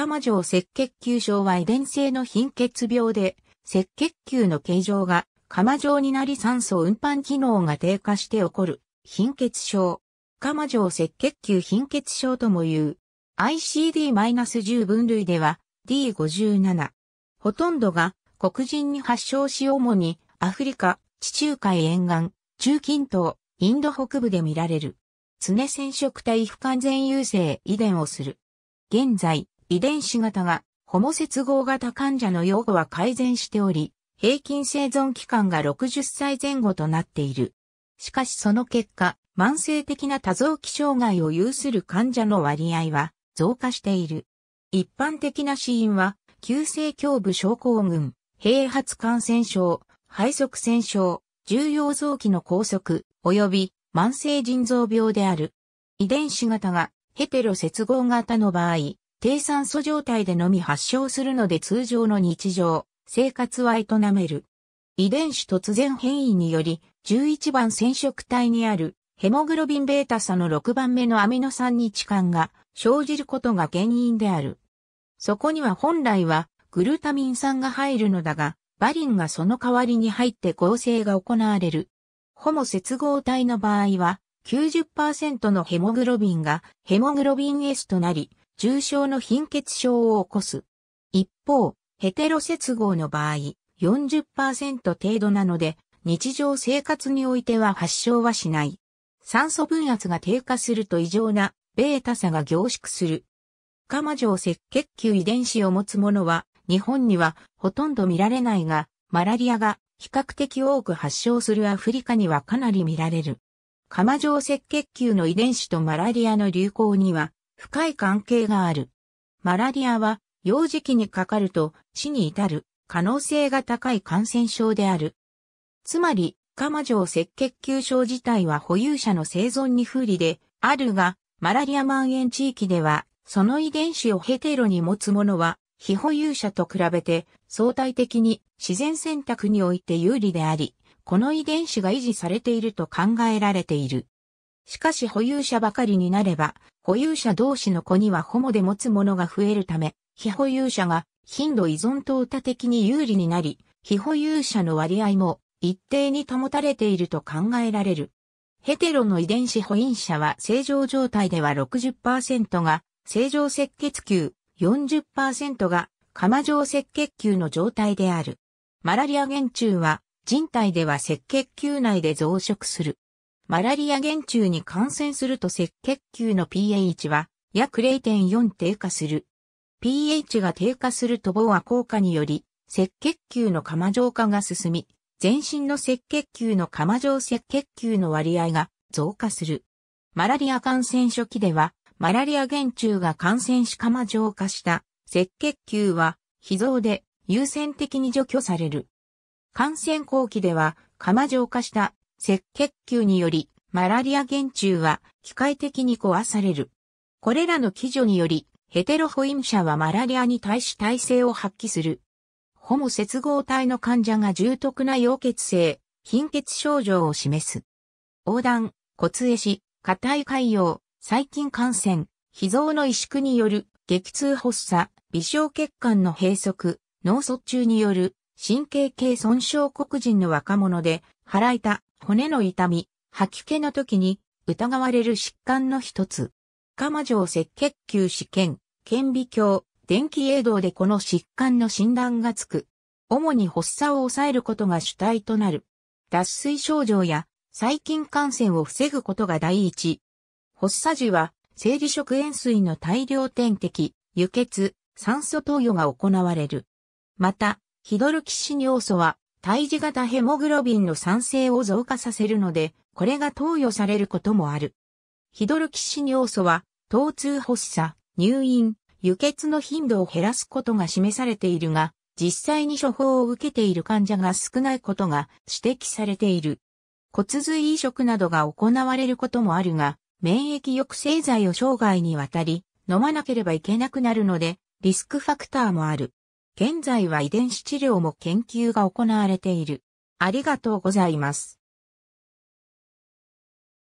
釜状赤血球症は遺伝性の貧血病で、赤血球の形状が釜状になり酸素運搬機能が低下して起こる貧血症。釜状赤血球貧血症とも言う。ICD-10 分類では D57。ほとんどが黒人に発症し主にアフリカ、地中海沿岸、中近東、インド北部で見られる。常染色体不完全優勢遺伝をする。現在、遺伝子型がホモ接合型患者の用語は改善しており、平均生存期間が60歳前後となっている。しかしその結果、慢性的な多臓器障害を有する患者の割合は増加している。一般的な死因は、急性胸部症候群、併発感染症、肺塞栓症、重要臓器の拘束、及び慢性腎臓病である。遺伝子型がヘテロ接合型の場合、低酸素状態でのみ発症するので通常の日常、生活は営める。遺伝子突然変異により、11番染色体にあるヘモグロビンベータ差の6番目のアミノ酸に置換が生じることが原因である。そこには本来はグルタミン酸が入るのだが、バリンがその代わりに入って合成が行われる。ホモ接合体の場合は90%のヘモグロビンがヘモグロビン S となり、重症の貧血症を起こす。一方、ヘテロ接合の場合、40%程度なので、日常生活においては発症はしない。酸素分圧が低下すると異常な、ベータ差が凝縮する。カマ状赤血球遺伝子を持つものは、日本にはほとんど見られないが、マラリアが比較的多く発症するアフリカにはかなり見られる。カマ状赤血球の遺伝子とマラリアの流行には深い関係がある。マラリアは、幼児期にかかると死に至る可能性が高い感染症である。つまり、彼女赤血球症自体は保有者の生存に不利であるが、マラリア蔓延地域では、その遺伝子をヘテロに持つ者は、非保有者と比べて相対的に自然選択において有利であり、この遺伝子が維持されていると考えられている。しかし保有者ばかりになれば、保有者同士の子にはホモで持つものが増えるため、非保有者が頻度依存等多的に有利になり、非保有者の割合も一定に保たれていると考えられる。ヘテロの遺伝子保因者は正常状態では60%が正常赤血球、40%が釜状赤血球の状態である。マラリア原虫は人体では赤血球内で増殖する。マラリア原虫に感染すると赤血球の pH は約0.4低下する。pH が低下すると防ア効果により赤血球の釜状化が進み、全身の赤血球の釜状赤血球の割合が増加する。マラリア感染初期では、マラリア原虫が感染し釜状化した赤血球は脾臓で優先的に除去される。感染後期では、釜状化した赤血球により、マラリア原虫は機械的に壊される。これらの基準により、ヘテロホイム社はマラリアに対し耐性を発揮する。ホモ接合体の患者が重篤な溶血性、貧血症状を示す。横断、骨壊死、硬い海洋、細菌感染、脾臓の萎縮による激痛発作、微小血管の閉塞、脳卒中による神経系損傷黒人の若者で、腹痛、骨の痛み、吐き気の時に疑われる疾患の一つ。釜状赤血球試験、顕微鏡、電気映動でこの疾患の診断がつく。主に発作を抑えることが主体となる。脱水症状や細菌感染を防ぐことが第一。発作時は、生理食塩水の大量点滴、輸血、酸素投与が行われる。また、ヒドルキシニ尿素は、胎児型ヘモグロビンの酸性を増加させるので、これが投与されることもある。ヒドロキシン要素は、疼痛発作、入院、輸血の頻度を減らすことが示されているが、実際に処方を受けている患者が少ないことが指摘されている。骨髄移植などが行われることもあるが、免疫抑制剤を生涯にわたり飲まなければいけなくなるので、リスクファクターもある。現在は遺伝子治療も研究が行われている。ありがとうございます。